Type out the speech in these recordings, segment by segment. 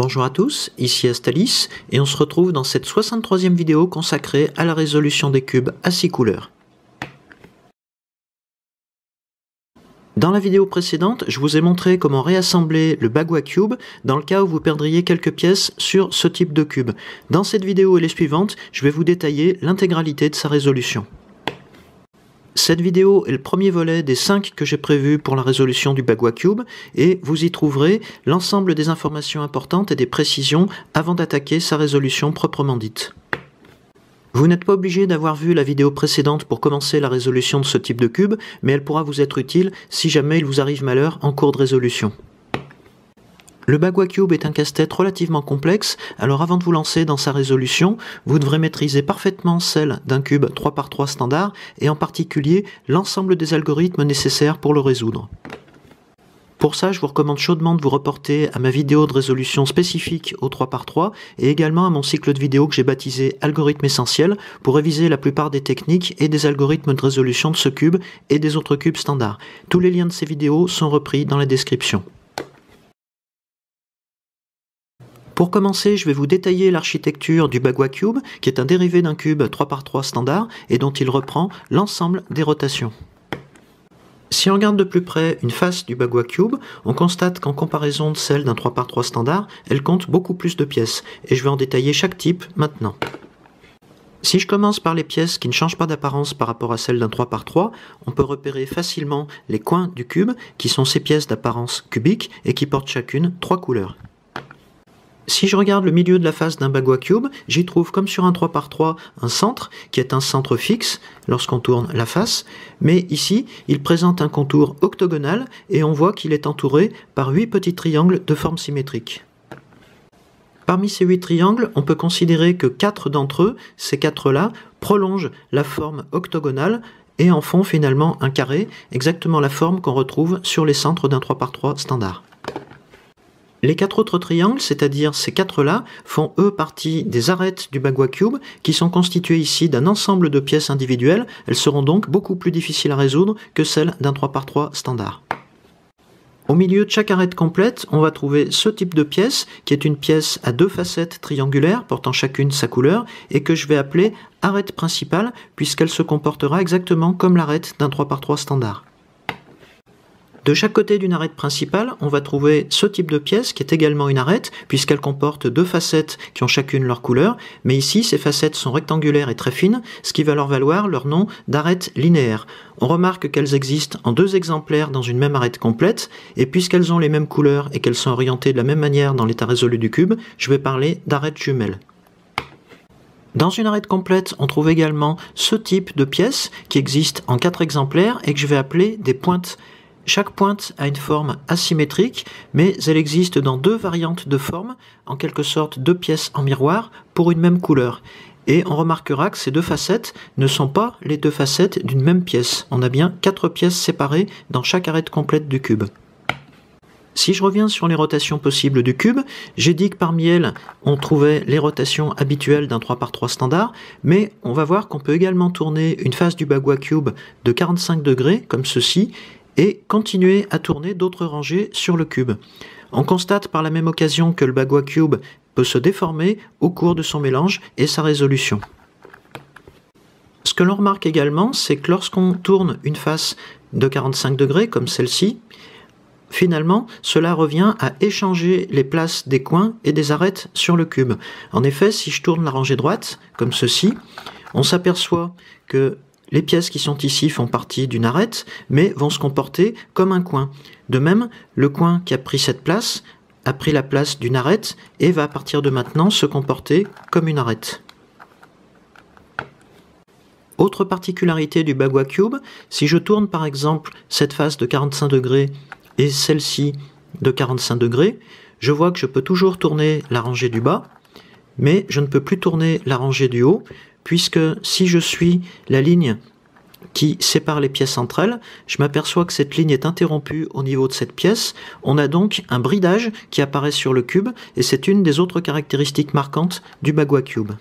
Bonjour à tous, ici Astalis, et on se retrouve dans cette 63e vidéo consacrée à la résolution des cubes à 6 couleurs. Dans la vidéo précédente, je vous ai montré comment réassembler le Bagua Cube dans le cas où vous perdriez quelques pièces sur ce type de cube. Dans cette vidéo et les suivantes, je vais vous détailler l'intégralité de sa résolution. Cette vidéo est le premier volet des 5 que j'ai prévus pour la résolution du Bagua Cube et vous y trouverez l'ensemble des informations importantes et des précisions avant d'attaquer sa résolution proprement dite. Vous n'êtes pas obligé d'avoir vu la vidéo précédente pour commencer la résolution de ce type de cube, mais elle pourra vous être utile si jamais il vous arrive malheur en cours de résolution. Le Bagua Cube est un casse-tête relativement complexe, alors avant de vous lancer dans sa résolution, vous devrez maîtriser parfaitement celle d'un cube 3x3 standard et en particulier l'ensemble des algorithmes nécessaires pour le résoudre. Pour ça, je vous recommande chaudement de vous reporter à ma vidéo de résolution spécifique au 3x3 et également à mon cycle de vidéos que j'ai baptisé Algorithmes essentiels pour réviser la plupart des techniques et des algorithmes de résolution de ce cube et des autres cubes standards. Tous les liens de ces vidéos sont repris dans la description. Pour commencer, je vais vous détailler l'architecture du Bagua Cube, qui est un dérivé d'un cube 3x3 standard et dont il reprend l'ensemble des rotations. Si on regarde de plus près une face du Bagua Cube, on constate qu'en comparaison de celle d'un 3x3 standard, elle compte beaucoup plus de pièces, et je vais en détailler chaque type maintenant. Si je commence par les pièces qui ne changent pas d'apparence par rapport à celles d'un 3x3, on peut repérer facilement les coins du cube, qui sont ces pièces d'apparence cubique et qui portent chacune trois couleurs. Si je regarde le milieu de la face d'un bagua cube, j'y trouve comme sur un 3x3 un centre qui est un centre fixe lorsqu'on tourne la face, mais ici il présente un contour octogonal et on voit qu'il est entouré par 8 petits triangles de forme symétrique. Parmi ces 8 triangles, on peut considérer que 4 d'entre eux, ces 4-là, prolongent la forme octogonale et en font finalement un carré, exactement la forme qu'on retrouve sur les centres d'un 3x3 standard. Les quatre autres triangles, c'est-à-dire ces quatre-là, font eux partie des arêtes du Bagua Cube, qui sont constituées ici d'un ensemble de pièces individuelles. Elles seront donc beaucoup plus difficiles à résoudre que celles d'un 3x3 standard. Au milieu de chaque arête complète, on va trouver ce type de pièce, qui est une pièce à deux facettes triangulaires, portant chacune sa couleur, et que je vais appeler arête principale, puisqu'elle se comportera exactement comme l'arête d'un 3x3 standard. De chaque côté d'une arête principale, on va trouver ce type de pièce qui est également une arête, puisqu'elle comporte deux facettes qui ont chacune leur couleur, mais ici ces facettes sont rectangulaires et très fines, ce qui va leur valoir leur nom d'arête linéaire. On remarque qu'elles existent en deux exemplaires dans une même arête complète, et puisqu'elles ont les mêmes couleurs et qu'elles sont orientées de la même manière dans l'état résolu du cube, je vais parler d'arête jumelle. Dans une arête complète, on trouve également ce type de pièce qui existe en quatre exemplaires et que je vais appeler des pointes. Chaque pointe a une forme asymétrique, mais elle existe dans deux variantes de forme, en quelque sorte deux pièces en miroir pour une même couleur. Et on remarquera que ces deux facettes ne sont pas les deux facettes d'une même pièce. On a bien quatre pièces séparées dans chaque arête complète du cube. Si je reviens sur les rotations possibles du cube, j'ai dit que parmi elles, on trouvait les rotations habituelles d'un 3 x 3 standard, mais on va voir qu'on peut également tourner une face du Bagua Cube de 45 degrés, comme ceci, et continuer à tourner d'autres rangées sur le cube. On constate par la même occasion que le Bagua Cube peut se déformer au cours de son mélange et sa résolution. Ce que l'on remarque également, c'est que lorsqu'on tourne une face de 45 degrés comme celle-ci, Finalement, cela revient à échanger les places des coins et des arêtes sur le cube. En effet, si je tourne la rangée droite, comme ceci, on s'aperçoit que les pièces qui sont ici font partie d'une arête, mais vont se comporter comme un coin. De même, le coin qui a pris cette place a pris la place d'une arête et va à partir de maintenant se comporter comme une arête. Autre particularité du Bagua Cube, si je tourne par exemple cette face de 45 degrés et celle-ci de 45 degrés, je vois que je peux toujours tourner la rangée du bas, mais je ne peux plus tourner la rangée du haut, puisque si je suis la ligne qui sépare les pièces entre elles. Je m'aperçois que cette ligne est interrompue au niveau de cette pièce. On a donc un bridage qui apparaît sur le cube et c'est une des autres caractéristiques marquantes du Bagua Cube.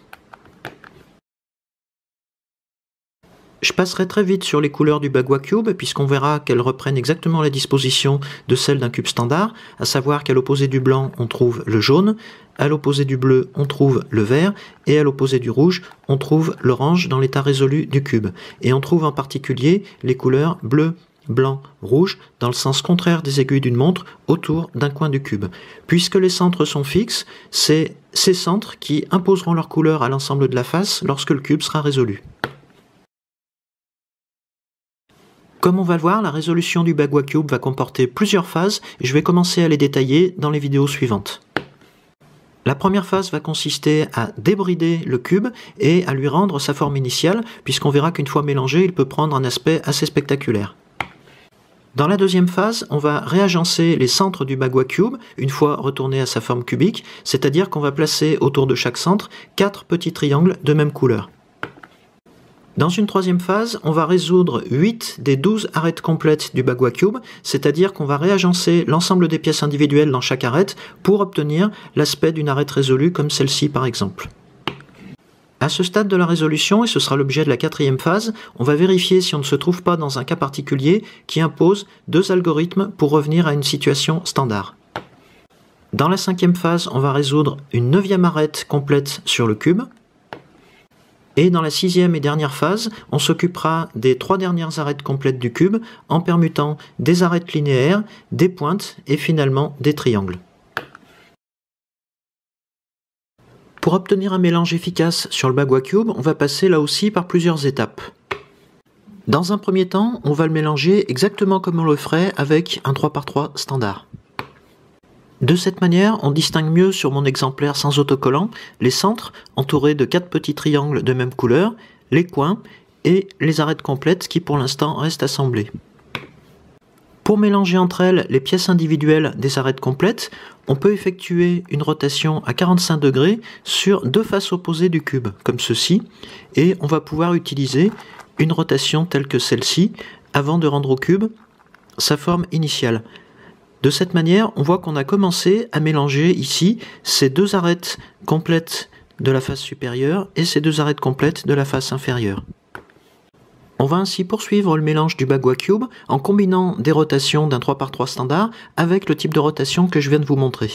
Je passerai très vite sur les couleurs du Bagua Cube, puisqu'on verra qu'elles reprennent exactement la disposition de celle d'un cube standard, à savoir qu'à l'opposé du blanc, on trouve le jaune, à l'opposé du bleu, on trouve le vert, et à l'opposé du rouge, on trouve l'orange dans l'état résolu du cube. Et on trouve en particulier les couleurs bleu, blanc, rouge, dans le sens contraire des aiguilles d'une montre, autour d'un coin du cube. Puisque les centres sont fixes, c'est ces centres qui imposeront leur couleur à l'ensemble de la face lorsque le cube sera résolu. Comme on va le voir, la résolution du Bagua Cube va comporter plusieurs phases et je vais commencer à les détailler dans les vidéos suivantes. La première phase va consister à débrider le cube et à lui rendre sa forme initiale, puisqu'on verra qu'une fois mélangé, il peut prendre un aspect assez spectaculaire. Dans la deuxième phase, on va réagencer les centres du Bagua Cube, une fois retourné à sa forme cubique, c'est-à-dire qu'on va placer autour de chaque centre quatre petits triangles de même couleur. Dans une troisième phase, on va résoudre 8 des 12 arêtes complètes du Bagua Cube, c'est-à-dire qu'on va réagencer l'ensemble des pièces individuelles dans chaque arête pour obtenir l'aspect d'une arête résolue comme celle-ci par exemple. À ce stade de la résolution, et ce sera l'objet de la quatrième phase, on va vérifier si on ne se trouve pas dans un cas particulier qui impose deux algorithmes pour revenir à une situation standard. Dans la cinquième phase, on va résoudre une neuvième arête complète sur le cube. Et dans la sixième et dernière phase, on s'occupera des trois dernières arêtes complètes du cube en permutant des arêtes linéaires, des pointes et finalement des triangles. Pour obtenir un mélange efficace sur le bagua cube, on va passer là aussi par plusieurs étapes. Dans un premier temps, on va le mélanger exactement comme on le ferait avec un 3x3 standard. De cette manière, on distingue mieux sur mon exemplaire sans autocollant les centres, entourés de quatre petits triangles de même couleur, les coins et les arêtes complètes qui pour l'instant restent assemblées. Pour mélanger entre elles les pièces individuelles des arêtes complètes, on peut effectuer une rotation à 45 degrés sur deux faces opposées du cube, comme ceci, et on va pouvoir utiliser une rotation telle que celle-ci avant de rendre au cube sa forme initiale. De cette manière, on voit qu'on a commencé à mélanger ici ces deux arêtes complètes de la face supérieure et ces deux arêtes complètes de la face inférieure. On va ainsi poursuivre le mélange du Bagua Cube en combinant des rotations d'un 3 x 3 standard avec le type de rotation que je viens de vous montrer.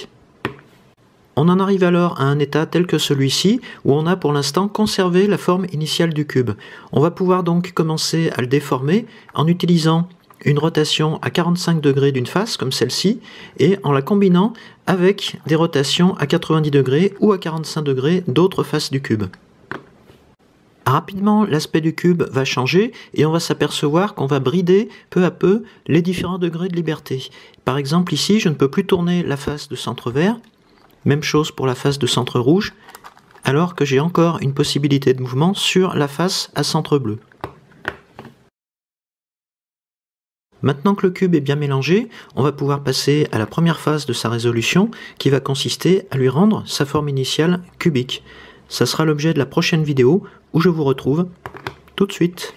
On en arrive alors à un état tel que celui-ci où on a pour l'instant conservé la forme initiale du cube. On va pouvoir donc commencer à le déformer en utilisant une rotation à 45 degrés d'une face, comme celle-ci, et en la combinant avec des rotations à 90 degrés ou à 45 degrés d'autres faces du cube. Rapidement, l'aspect du cube va changer et on va s'apercevoir qu'on va brider peu à peu les différents degrés de liberté. Par exemple, ici, je ne peux plus tourner la face de centre vert, même chose pour la face de centre rouge, alors que j'ai encore une possibilité de mouvement sur la face à centre bleu. Maintenant que le cube est bien mélangé, on va pouvoir passer à la première phase de sa résolution qui va consister à lui rendre sa forme initiale cubique. Ça sera l'objet de la prochaine vidéo où je vous retrouve tout de suite.